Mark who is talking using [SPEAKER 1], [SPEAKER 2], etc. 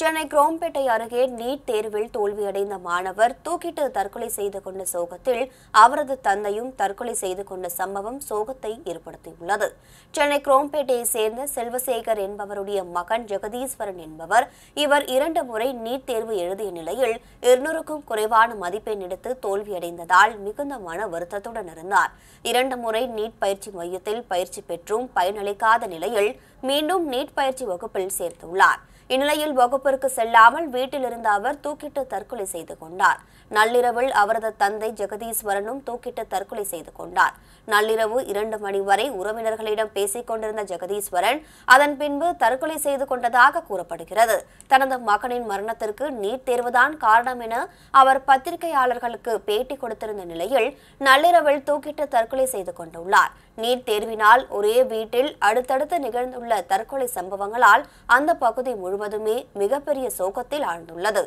[SPEAKER 1] சென்னை குரோம்பேட்டை அருகே நீட் தேர்வில் தோல்வியடைந்த மாணவர் தூக்கிட்டு தற்கொலை செய்து கொண்ட சோகத்தில் அவரது தந்தையும் தற்கொலை செய்து கொண்ட சம்பவம் சோகத்தை ஏற்படுத்தியுள்ளது சென்னை குரோம்பேட்டையை சேர்ந்த செல்வசேகர் என்பவருடைய மகன் ஜெகதீஸ்வரன் என்பவர் இவர் இரண்டு முறை நீட் தேர்வு எழுதிய நிலையில் இருநூறுக்கும் குறைவான மதிப்பெண் எடுத்து தோல்வியடைந்ததால் மிகுந்த மன வருத்தத்துடன் இருந்தார் இரண்டு முறை நீட் பயிற்சி மையத்தில் பயிற்சி பெற்றும் பயனளிக்காத நிலையில் மீண்டும் நீட் பயிற்சி வகுப்பில் சேர்த்துள்ளார் இந்நிலையில் வகுப்பு வகுப்பிற்கு செல்லாமல் வீட்டில் இருந்த அவர் தூக்கிட்டு தற்கொலை செய்து கொண்டார் நள்ளிரவில் அவரது தந்தை ஜெகதீஸ்வரனும் தூக்கிட்டு தற்கொலை செய்து கொண்டார் நள்ளிரவு இரண்டு மணி வரை உறவினர்களிடம் பேசிக் கொண்டிருந்த ஜெகதீஸ்வரன் அதன் பின்பு தற்கொலை செய்து கொண்டதாக கூறப்படுகிறது தனது மகனின் மரணத்திற்கு நீட் தேர்வுதான் காரணம் என அவர் பத்திரிகையாளர்களுக்கு பேட்டி கொடுத்திருந்த நிலையில் நள்ளிரவில் தூக்கிட்டு தற்கொலை செய்து கொண்டுள்ளார் நீட் தேர்வினால் ஒரே வீட்டில் அடுத்தடுத்து நிகழ்ந்துள்ள தற்கொலை சம்பவங்களால் அந்த பகுதி முழுவதுமே மிக மிகப்பெரிய சோகத்தில் ஆழ்ந்துள்ளது